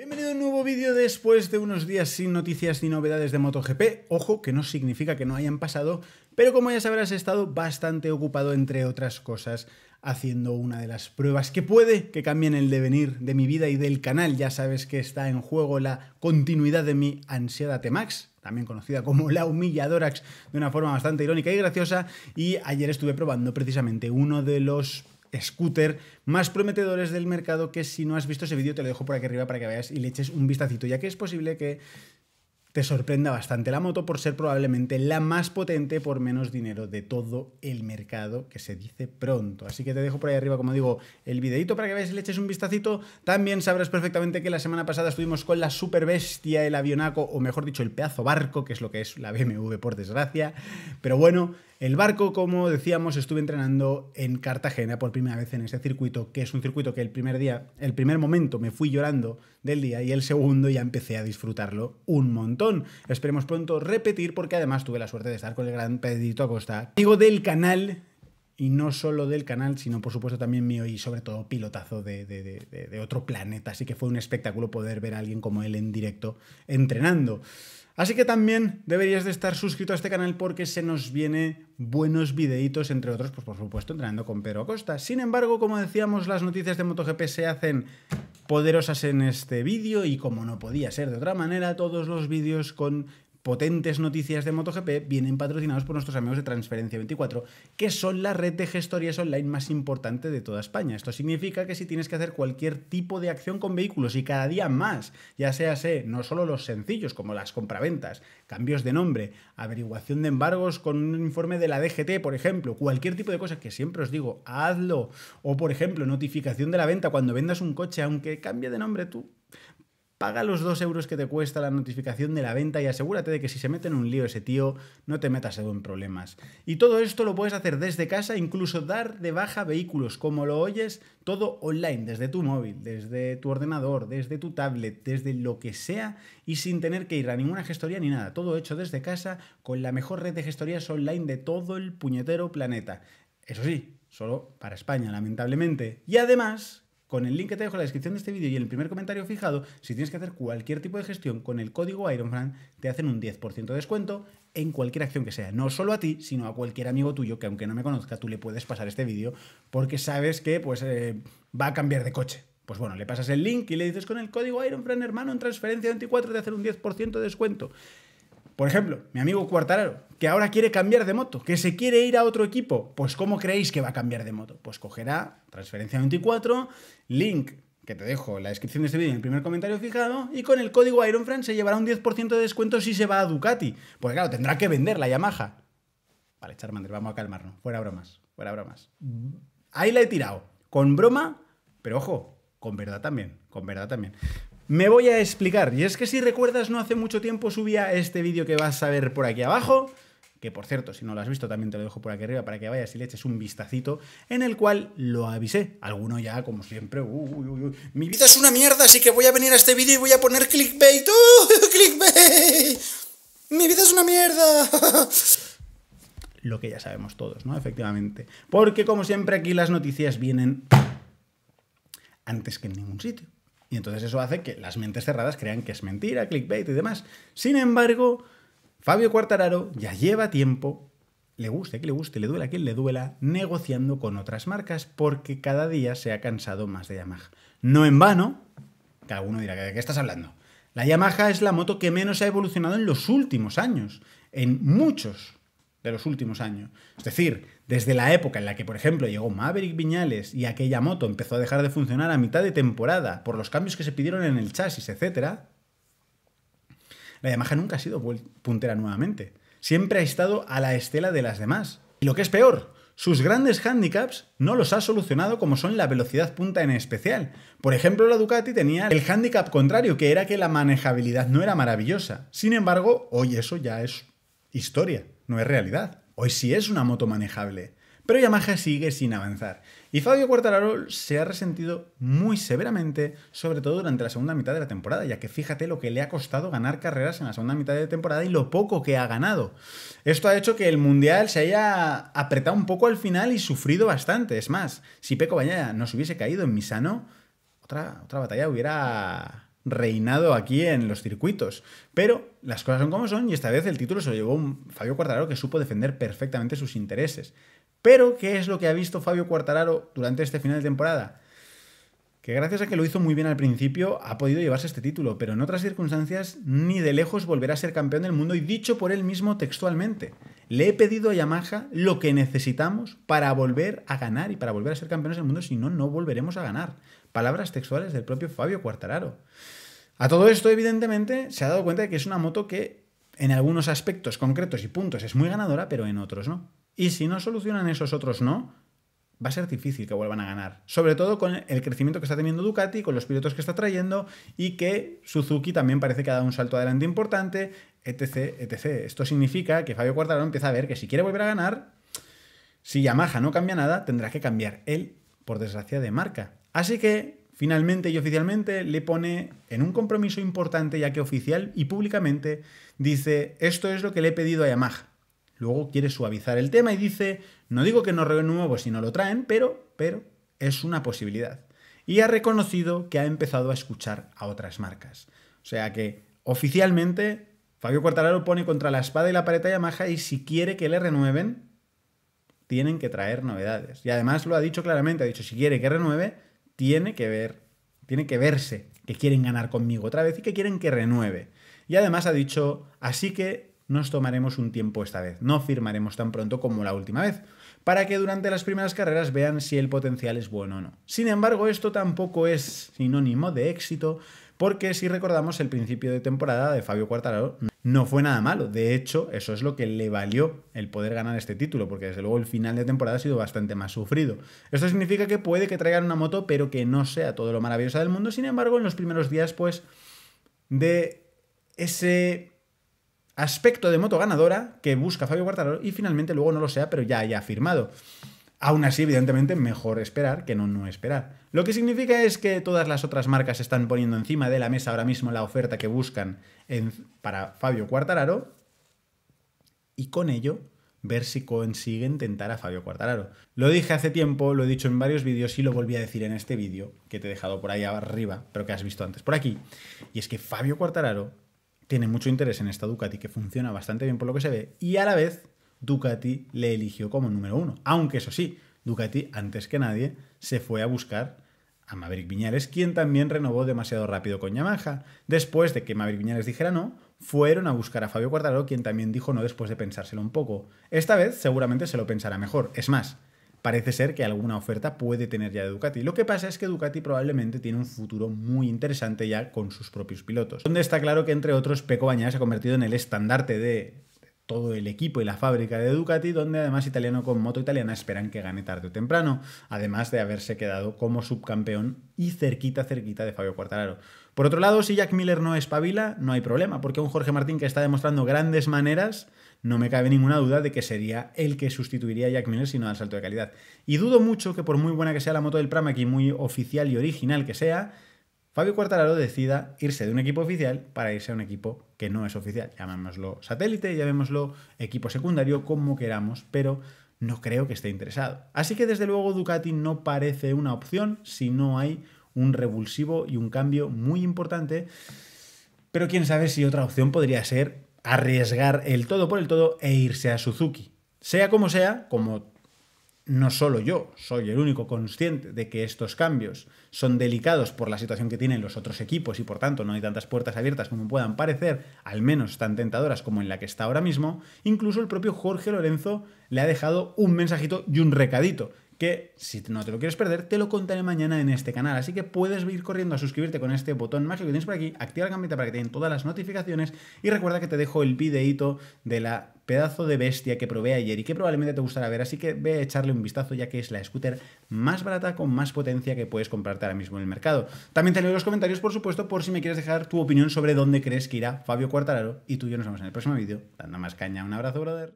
Bienvenido a un nuevo vídeo después de unos días sin noticias ni novedades de MotoGP. Ojo, que no significa que no hayan pasado, pero como ya sabrás he estado bastante ocupado, entre otras cosas, haciendo una de las pruebas que puede que cambien el devenir de mi vida y del canal. Ya sabes que está en juego la continuidad de mi ansiada T-Max, también conocida como la humilladorax de una forma bastante irónica y graciosa. Y ayer estuve probando precisamente uno de los scooter más prometedores del mercado que si no has visto ese vídeo te lo dejo por aquí arriba para que veas y le eches un vistacito, ya que es posible que te sorprenda bastante la moto por ser probablemente la más potente por menos dinero de todo el mercado que se dice pronto. Así que te dejo por ahí arriba, como digo, el videito para que veas y le eches un vistacito. También sabrás perfectamente que la semana pasada estuvimos con la super bestia, el avionaco, o mejor dicho, el pedazo barco, que es lo que es la BMW por desgracia. Pero bueno, el barco, como decíamos, estuve entrenando en Cartagena por primera vez en ese circuito, que es un circuito que el primer día, el primer momento me fui llorando del día y el segundo ya empecé a disfrutarlo un montón. Esperemos pronto repetir porque además tuve la suerte de estar con el gran Pedrito Acosta, digo del canal y no solo del canal, sino por supuesto también mío y sobre todo pilotazo de, otro planeta. Así que fue un espectáculo poder ver a alguien como él en directo entrenando. Así que también deberías de estar suscrito a este canal porque se nos viene buenos videitos, entre otros, pues por supuesto, entrenando con Pedro Acosta. Sin embargo, como decíamos, las noticias de MotoGP se hacen poderosas en este vídeo y como no podía ser de otra manera, todos los vídeos con potentes noticias de MotoGP vienen patrocinados por nuestros amigos de Transferencia 24, que son la red de gestorías online más importante de toda España. Esto significa que si tienes que hacer cualquier tipo de acción con vehículos y cada día más, ya sea no solo los sencillos como las compraventas, cambios de nombre, averiguación de embargos con un informe de la DGT, por ejemplo, cualquier tipo de cosas que siempre os digo, hazlo. O por ejemplo, notificación de la venta cuando vendas un coche, aunque cambie de nombre tú, paga los 2 euros que te cuesta la notificación de la venta y asegúrate de que si se mete en un lío ese tío, no te metas en problemas. Y todo esto lo puedes hacer desde casa, incluso dar de baja vehículos, como lo oyes, todo online, desde tu móvil, desde tu ordenador, desde tu tablet, desde lo que sea y sin tener que ir a ninguna gestoría ni nada. Todo hecho desde casa con la mejor red de gestorías online de todo el puñetero planeta. Eso sí, solo para España, lamentablemente. Y además, con el link que te dejo en la descripción de este vídeo y en el primer comentario fijado, si tienes que hacer cualquier tipo de gestión con el código IronFran, te hacen un 10% de descuento en cualquier acción que sea. No solo a ti, sino a cualquier amigo tuyo que aunque no me conozca, tú le puedes pasar este vídeo porque sabes que pues, eh, va a cambiar de coche. Pues bueno, le pasas el link y le dices con el código IronFran, hermano, en transferencia 24 te hacen un 10% de descuento. Por ejemplo, mi amigo Cuartararo, que ahora quiere cambiar de moto, que se quiere ir a otro equipo, pues ¿cómo creéis que va a cambiar de moto? Pues cogerá transferencia 24, link que te dejo en la descripción de este vídeo en el primer comentario fijado, y con el código IronFran se llevará un 10% de descuento si se va a Ducati. Porque claro, tendrá que vender la Yamaha. Vale, Charmander, vamos a calmarnos. Fuera bromas, fuera bromas. Ahí la he tirado. Con broma, pero ojo, con verdad también, con verdad también. Me voy a explicar. Y es que si recuerdas, no hace mucho tiempo subía este vídeo que vas a ver por aquí abajo que por cierto, si no lo has visto, también te lo dejo por aquí arriba para que vayas y le eches un vistacito, en el cual lo avisé. Alguno ya, como siempre, uy, uy, uy, mi vida es una mierda, así que voy a venir a este vídeo y voy a poner clickbait. ¡Uh! clickbait! ¡Mi vida es una mierda! lo que ya sabemos todos, ¿no? Efectivamente. Porque como siempre aquí las noticias vienen antes que en ningún sitio. Y entonces eso hace que las mentes cerradas crean que es mentira, clickbait y demás. Sin embargo, Fabio Quartararo ya lleva tiempo le guste que le guste, le duela a quien le duela, negociando con otras marcas porque cada día se ha cansado más de Yamaha. No en vano, cada uno dirá, ¿de qué estás hablando? La Yamaha es la moto que menos ha evolucionado en los últimos años, en muchos de los últimos años. Es decir, desde la época en la que, por ejemplo, llegó Maverick Viñales y aquella moto empezó a dejar de funcionar a mitad de temporada por los cambios que se pidieron en el chasis, etc., la Yamaha nunca ha sido puntera nuevamente. Siempre ha estado a la estela de las demás. Y lo que es peor, sus grandes hándicaps no los ha solucionado como son la velocidad punta en especial. Por ejemplo, la Ducati tenía el hándicap contrario, que era que la manejabilidad no era maravillosa. Sin embargo, hoy eso ya es historia, no es realidad. Hoy sí es una moto manejable. Pero Yamaha sigue sin avanzar. Y Fabio Quartararo se ha resentido muy severamente, sobre todo durante la segunda mitad de la temporada, ya que fíjate lo que le ha costado ganar carreras en la segunda mitad de temporada y lo poco que ha ganado. Esto ha hecho que el Mundial se haya apretado un poco al final y sufrido bastante. Es más, si Peco Bañaya no se hubiese caído en Misano, otra, otra batalla hubiera reinado aquí en los circuitos. Pero las cosas son como son y esta vez el título se lo llevó un Fabio Cuartararo que supo defender perfectamente sus intereses. Pero, ¿qué es lo que ha visto Fabio Cuartararo durante este final de temporada? Que gracias a que lo hizo muy bien al principio ha podido llevarse este título, pero en otras circunstancias ni de lejos volverá a ser campeón del mundo y dicho por él mismo textualmente. Le he pedido a Yamaha lo que necesitamos para volver a ganar y para volver a ser campeones del mundo, si no, no volveremos a ganar. Palabras textuales del propio Fabio Quartararo. A todo esto, evidentemente, se ha dado cuenta de que es una moto que en algunos aspectos concretos y puntos es muy ganadora, pero en otros no. Y si no solucionan esos otros no, va a ser difícil que vuelvan a ganar. Sobre todo con el crecimiento que está teniendo Ducati, con los pilotos que está trayendo y que Suzuki también parece que ha dado un salto adelante importante, etc. etc. Esto significa que Fabio Quartararo empieza a ver que si quiere volver a ganar, si Yamaha no cambia nada, tendrá que cambiar él, por desgracia, de marca. Así que, finalmente y oficialmente, le pone en un compromiso importante, ya que oficial y públicamente dice, esto es lo que le he pedido a Yamaha. Luego quiere suavizar el tema y dice, no digo que no renuevo si no lo traen, pero, pero, es una posibilidad. Y ha reconocido que ha empezado a escuchar a otras marcas. O sea que, oficialmente, Fabio Quartararo pone contra la espada y la pared a Yamaha y si quiere que le renueven, tienen que traer novedades. Y además lo ha dicho claramente, ha dicho, si quiere que renueve, tiene que ver, tiene que verse que quieren ganar conmigo otra vez y que quieren que renueve. Y además ha dicho, así que nos tomaremos un tiempo esta vez, no firmaremos tan pronto como la última vez, para que durante las primeras carreras vean si el potencial es bueno o no. Sin embargo, esto tampoco es sinónimo de éxito, porque si recordamos el principio de temporada de Fabio Quartararo no fue nada malo. De hecho, eso es lo que le valió el poder ganar este título, porque desde luego el final de temporada ha sido bastante más sufrido. Esto significa que puede que traigan una moto, pero que no sea todo lo maravillosa del mundo. Sin embargo, en los primeros días, pues, de ese aspecto de moto ganadora que busca Fabio Quartararo y finalmente luego no lo sea, pero ya haya firmado. Aún así, evidentemente, mejor esperar que no no esperar. Lo que significa es que todas las otras marcas están poniendo encima de la mesa ahora mismo la oferta que buscan para Fabio Cuartararo y con ello ver si consiguen tentar a Fabio Cuartararo. Lo dije hace tiempo, lo he dicho en varios vídeos y lo volví a decir en este vídeo que te he dejado por ahí arriba, pero que has visto antes por aquí. Y es que Fabio Cuartararo tiene mucho interés en esta Ducati que funciona bastante bien por lo que se ve y a la vez Ducati le eligió como número uno. Aunque eso sí, Ducati, antes que nadie, se fue a buscar a Maverick Viñales, quien también renovó demasiado rápido con Yamaha. Después de que Maverick Viñales dijera no, fueron a buscar a Fabio Quartararo, quien también dijo no después de pensárselo un poco. Esta vez seguramente se lo pensará mejor. Es más, parece ser que alguna oferta puede tener ya de Ducati. Lo que pasa es que Ducati probablemente tiene un futuro muy interesante ya con sus propios pilotos. Donde está claro que entre otros Peco Bañales se ha convertido en el estandarte de todo el equipo y la fábrica de Ducati, donde además italiano con moto italiana esperan que gane tarde o temprano, además de haberse quedado como subcampeón y cerquita, cerquita de Fabio Quartararo. Por otro lado, si Jack Miller no espabila, no hay problema, porque un Jorge Martín que está demostrando grandes maneras, no me cabe ninguna duda de que sería el que sustituiría a Jack Miller si no da salto de calidad. Y dudo mucho que por muy buena que sea la moto del Pramac y muy oficial y original que sea, Fabio Quartararo decida irse de un equipo oficial para irse a un equipo que no es oficial. Llamémoslo satélite, llamémoslo equipo secundario, como queramos, pero no creo que esté interesado. Así que desde luego Ducati no parece una opción si no hay un revulsivo y un cambio muy importante. Pero quién sabe si otra opción podría ser arriesgar el todo por el todo e irse a Suzuki. Sea como sea, como no solo yo soy el único consciente de que estos cambios son delicados por la situación que tienen los otros equipos y por tanto no hay tantas puertas abiertas como puedan parecer, al menos tan tentadoras como en la que está ahora mismo, incluso el propio Jorge Lorenzo le ha dejado un mensajito y un recadito que si no te lo quieres perder, te lo contaré mañana en este canal. Así que puedes ir corriendo a suscribirte con este botón mágico que tienes por aquí, activa la campanita para que te den todas las notificaciones y recuerda que te dejo el videito de la pedazo de bestia que probé ayer y que probablemente te gustará ver, así que ve a echarle un vistazo ya que es la scooter más barata con más potencia que puedes comprarte ahora mismo en el mercado. También te leo los comentarios, por supuesto, por si me quieres dejar tu opinión sobre dónde crees que irá Fabio Cuartararo y tú y yo nos vemos en el próximo vídeo. Dando más caña, un abrazo, brother.